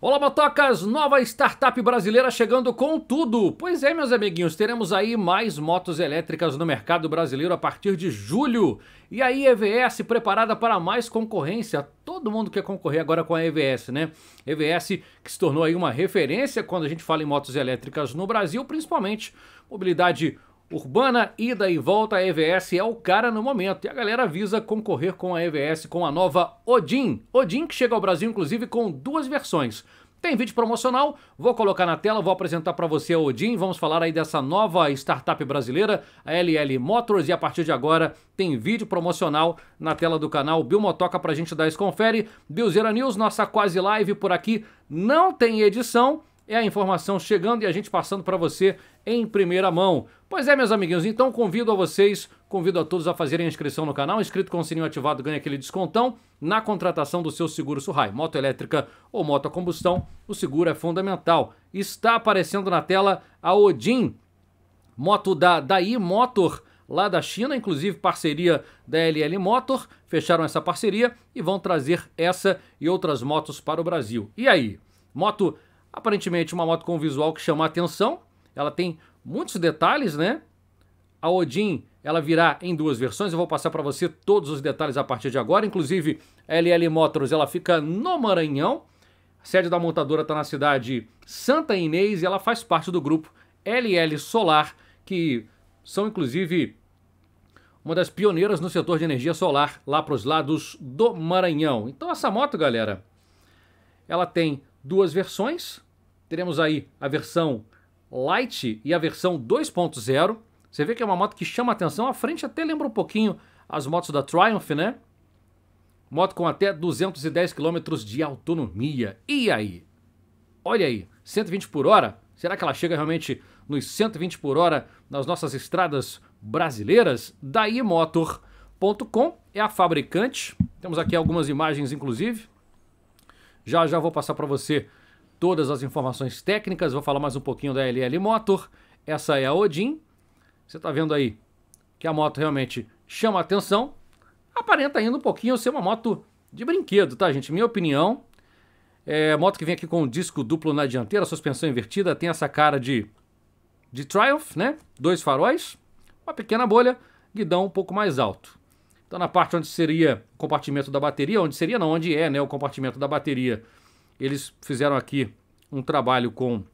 Olá, motocas! Nova startup brasileira chegando com tudo! Pois é, meus amiguinhos, teremos aí mais motos elétricas no mercado brasileiro a partir de julho. E aí, EVS preparada para mais concorrência. Todo mundo quer concorrer agora com a EVS, né? EVS que se tornou aí uma referência quando a gente fala em motos elétricas no Brasil, principalmente mobilidade Urbana, ida e volta, a EVS é o cara no momento. E a galera avisa concorrer com a EVS com a nova Odin. Odin que chega ao Brasil, inclusive, com duas versões. Tem vídeo promocional, vou colocar na tela, vou apresentar para você a Odin, vamos falar aí dessa nova startup brasileira, a LL Motors, e a partir de agora tem vídeo promocional na tela do canal Bilmotoca a gente dar esse confere. Bilzeira News, nossa quase live por aqui, não tem edição, é a informação chegando e a gente passando para você em primeira mão. Pois é, meus amiguinhos, então convido a vocês, convido a todos a fazerem a inscrição no canal. Inscrito com o sininho ativado ganha aquele descontão na contratação do seu seguro Surrai. Moto elétrica ou moto a combustão, o seguro é fundamental. Está aparecendo na tela a Odin, moto da Dai Motor, lá da China, inclusive parceria da LL Motor, fecharam essa parceria e vão trazer essa e outras motos para o Brasil. E aí? Moto, aparentemente uma moto com visual que chama a atenção, ela tem muitos detalhes, né? A Odin, ela virá em duas versões, eu vou passar para você todos os detalhes a partir de agora, inclusive a LL Motors, ela fica no Maranhão, a sede da montadora está na cidade Santa Inês e ela faz parte do grupo LL Solar, que são inclusive uma das pioneiras no setor de energia solar lá para os lados do Maranhão. Então essa moto, galera, ela tem duas versões. Teremos aí a versão Lite e a versão 2.0. Você vê que é uma moto que chama atenção. A frente até lembra um pouquinho as motos da Triumph, né? Moto com até 210 km de autonomia. E aí? Olha aí, 120 por hora? Será que ela chega realmente nos 120 por hora nas nossas estradas brasileiras? Daí Motor.com é a fabricante. Temos aqui algumas imagens, inclusive. Já já vou passar para você todas as informações técnicas. Vou falar mais um pouquinho da LL Motor. Essa é a Odin. Você está vendo aí que a moto realmente chama atenção. Aparenta ainda um pouquinho ser uma moto de brinquedo, tá, gente? Minha opinião. É, moto que vem aqui com disco duplo na dianteira, suspensão invertida, tem essa cara de, de Triumph, né? Dois faróis, uma pequena bolha, guidão um pouco mais alto. Então, na parte onde seria o compartimento da bateria, onde seria, não, onde é né, o compartimento da bateria, eles fizeram aqui um trabalho com,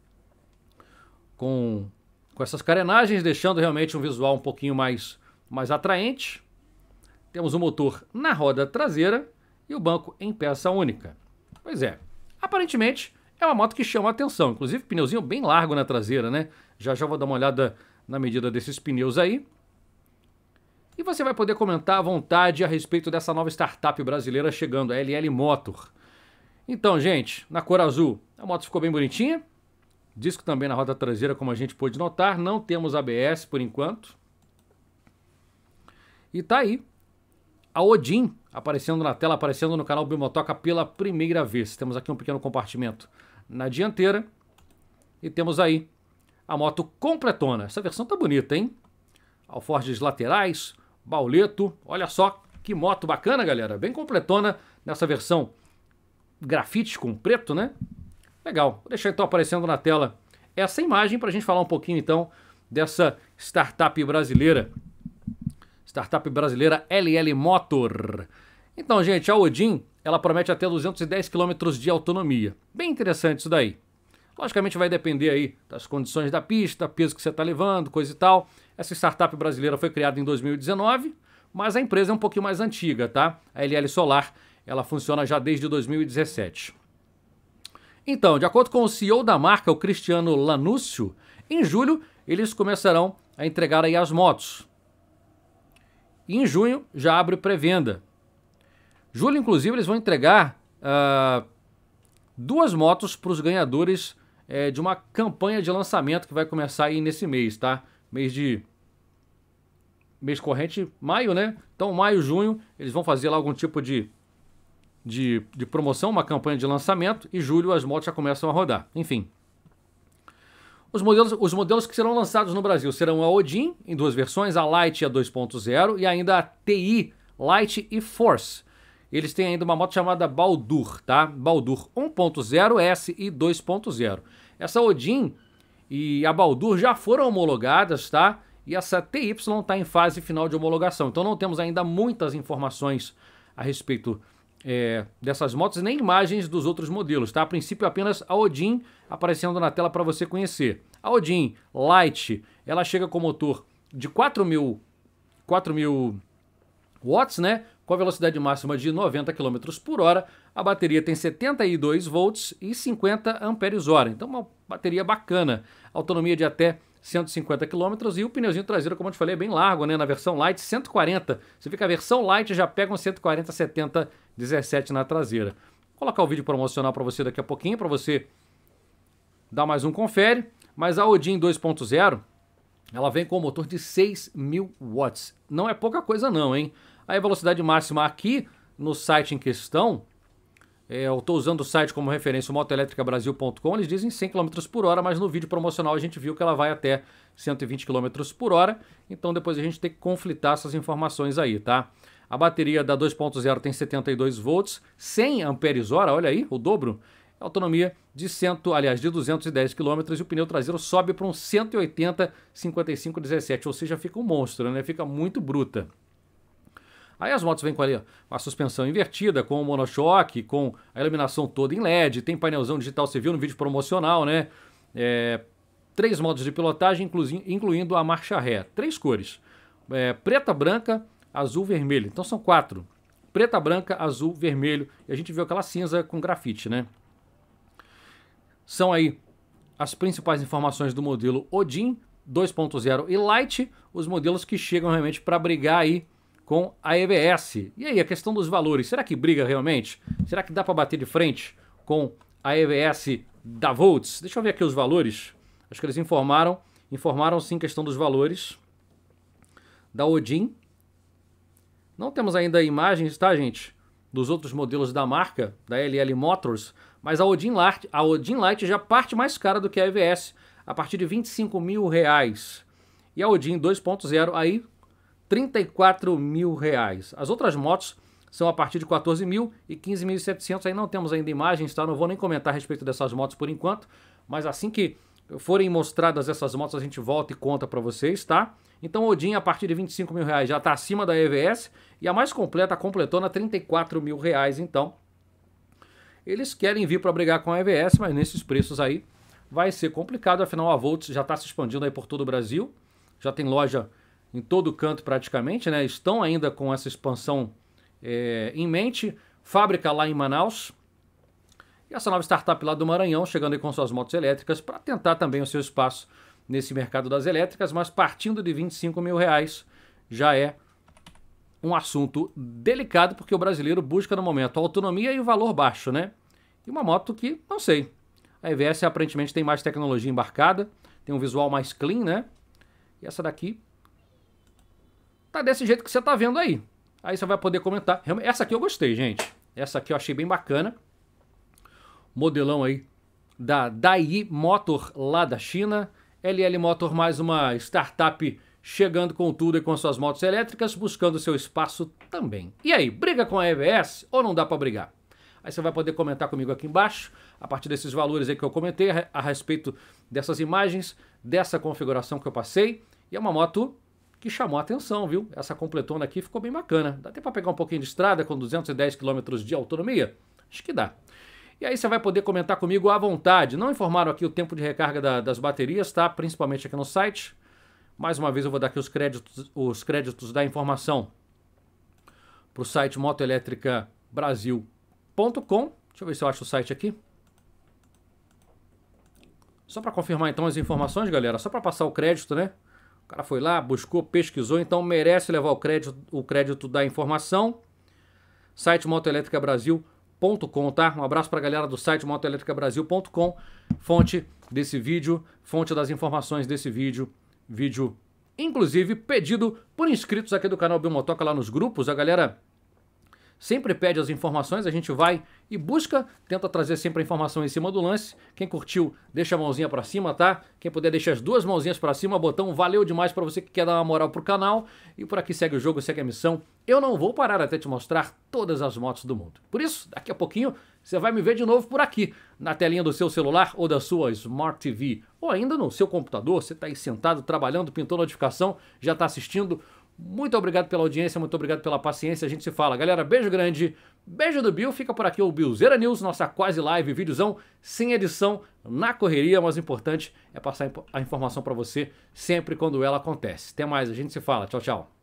com, com essas carenagens, deixando realmente um visual um pouquinho mais, mais atraente. Temos o motor na roda traseira e o banco em peça única. Pois é, aparentemente é uma moto que chama a atenção, inclusive pneuzinho bem largo na traseira, né? Já já vou dar uma olhada na medida desses pneus aí. E você vai poder comentar à vontade a respeito dessa nova startup brasileira chegando, a LL Motor. Então, gente, na cor azul, a moto ficou bem bonitinha. Disco também na roda traseira, como a gente pôde notar. Não temos ABS por enquanto. E tá aí. A Odin aparecendo na tela, aparecendo no canal Bimotoca pela primeira vez. Temos aqui um pequeno compartimento na dianteira. E temos aí a moto completona. Essa versão tá bonita, hein? Alforjes laterais, bauleto. Olha só que moto bacana, galera. Bem completona nessa versão grafites com preto, né? Legal. Vou deixar então aparecendo na tela essa imagem para a gente falar um pouquinho então dessa startup brasileira. Startup brasileira LL Motor. Então, gente, a Odin ela promete até 210 km de autonomia. Bem interessante isso daí. Logicamente vai depender aí das condições da pista, peso que você está levando, coisa e tal. Essa startup brasileira foi criada em 2019, mas a empresa é um pouquinho mais antiga, tá? A LL Solar ela funciona já desde 2017. Então, de acordo com o CEO da marca, o Cristiano Lanúcio, em julho eles começarão a entregar aí as motos. E em junho já abre pré-venda. Julho, inclusive, eles vão entregar uh, duas motos para os ganhadores é, de uma campanha de lançamento que vai começar aí nesse mês, tá? Mês de. mês corrente, maio, né? Então, maio, junho, eles vão fazer lá algum tipo de de, de promoção, uma campanha de lançamento, e julho as motos já começam a rodar. Enfim. Os modelos, os modelos que serão lançados no Brasil serão a Odin, em duas versões, a Light e a 2.0 e ainda a TI, Light e Force. Eles têm ainda uma moto chamada Baldur, tá? Baldur 1.0 S e 2.0. Essa Odin e a Baldur já foram homologadas, tá? E essa TY está em fase final de homologação. Então não temos ainda muitas informações a respeito é, dessas motos nem imagens dos outros modelos, tá? A princípio apenas a Odin aparecendo na tela para você conhecer. A Odin Light, ela chega com motor de 4.000 4.000 watts, né? Com a velocidade máxima de 90 km por hora, a bateria tem 72 volts e 50 amperes hora. Então uma bateria bacana, autonomia de até 150 km e o pneuzinho traseiro, como eu te falei, é bem largo, né? Na versão light, 140. Você fica a versão light já pega um 140 70 17 na traseira. Vou colocar o vídeo promocional para você daqui a pouquinho, para você dar mais um confere. Mas a Odin 2.0, ela vem com um motor de 6.000 watts. Não é pouca coisa não, hein? Aí a velocidade máxima aqui no site em questão é, eu estou usando o site como referência, motoelétricabrasil.com. Eles dizem 100 km por hora, mas no vídeo promocional a gente viu que ela vai até 120 km por hora. Então depois a gente tem que conflitar essas informações aí, tá? A bateria da 2.0 tem 72 volts, 100 amperes hora, olha aí, o dobro. Autonomia de 100, aliás, de 210 km e o pneu traseiro sobe para um 180 55 17, ou seja, fica um monstro, né? Fica muito bruta. Aí as motos vêm com ali, a suspensão invertida, com o monochoque, com a iluminação toda em LED, tem painelzão digital, você viu no vídeo promocional, né? É, três modos de pilotagem, incluindo a marcha ré. Três cores, é, preta, branca, azul, vermelho. Então são quatro. Preta, branca, azul, vermelho. E a gente viu aquela cinza com grafite, né? São aí as principais informações do modelo Odin 2.0 e Light, os modelos que chegam realmente para brigar aí com a EBS. E aí, a questão dos valores, será que briga realmente? Será que dá para bater de frente com a EBS da Volts? Deixa eu ver aqui os valores. Acho que eles informaram, informaram sim questão dos valores da Odin. Não temos ainda imagens, tá, gente, dos outros modelos da marca, da LL Motors, mas a Odin Light, a Odin Light já parte mais cara do que a EVS, a partir de 25 mil reais. E a Odin 2.0 aí 34 mil reais. As outras motos são a partir de 14 mil e 15.700. Aí não temos ainda imagens, tá? Não vou nem comentar a respeito dessas motos por enquanto, mas assim que forem mostradas essas motos, a gente volta e conta para vocês, tá? Então Odin, a partir de 25 mil reais, já está acima da EVS e a mais completa, a completona, 34 mil reais, então. Eles querem vir para brigar com a EVS, mas nesses preços aí vai ser complicado, afinal a Volts já está se expandindo aí por todo o Brasil, já tem loja em todo canto praticamente, né? estão ainda com essa expansão é, em mente. Fábrica lá em Manaus. E essa nova startup lá do Maranhão, chegando com suas motos elétricas para tentar também o seu espaço nesse mercado das elétricas, mas partindo de 25 mil reais já é um assunto delicado, porque o brasileiro busca no momento autonomia e valor baixo, né? E uma moto que, não sei. A EVS aparentemente tem mais tecnologia embarcada, tem um visual mais clean, né? E essa daqui tá desse jeito que você tá vendo aí. Aí você vai poder comentar. Essa aqui eu gostei, gente. Essa aqui eu achei bem bacana. Modelão aí da Dai Motor lá da China. LL Motor, mais uma startup chegando com tudo e com suas motos elétricas, buscando seu espaço também. E aí, briga com a EBS ou não dá para brigar? Aí você vai poder comentar comigo aqui embaixo, a partir desses valores aí que eu comentei, a respeito dessas imagens, dessa configuração que eu passei. E é uma moto que chamou a atenção, viu? Essa completona aqui ficou bem bacana. Dá até para pegar um pouquinho de estrada com 210 km de autonomia? Acho que dá. E aí você vai poder comentar comigo à vontade. Não informaram aqui o tempo de recarga da, das baterias, tá? Principalmente aqui no site. Mais uma vez eu vou dar aqui os créditos, os créditos da informação para o site motoelétricabrasil.com. Deixa eu ver se eu acho o site aqui. Só para confirmar então as informações, galera, só para passar o crédito, né? cara foi lá, buscou, pesquisou, então merece levar o crédito, o crédito da informação. Site Motoelétrica Brasil. .com, tá? Um abraço para a galera do site motoelétricabrasil.com, fonte desse vídeo, fonte das informações desse vídeo, vídeo inclusive pedido por inscritos aqui do canal Biomotoca lá nos grupos, a galera sempre pede as informações, a gente vai e busca, tenta trazer sempre a informação em cima do lance. Quem curtiu, deixa a mãozinha para cima, tá? Quem puder, deixar as duas mãozinhas para cima, botão valeu demais para você que quer dar uma moral pro canal e por aqui segue o jogo, segue a missão. Eu não vou parar até te mostrar todas as motos do mundo. Por isso, daqui a pouquinho você vai me ver de novo por aqui, na telinha do seu celular ou da sua Smart TV, ou ainda no seu computador, você tá aí sentado trabalhando, pintou notificação, já tá assistindo muito obrigado pela audiência, muito obrigado pela paciência. A gente se fala. Galera, beijo grande. Beijo do Bill. Fica por aqui o Zera News, nossa quase live, videozão sem edição, na correria, mas o importante é passar a informação para você sempre quando ela acontece. Até mais, a gente se fala. Tchau, tchau.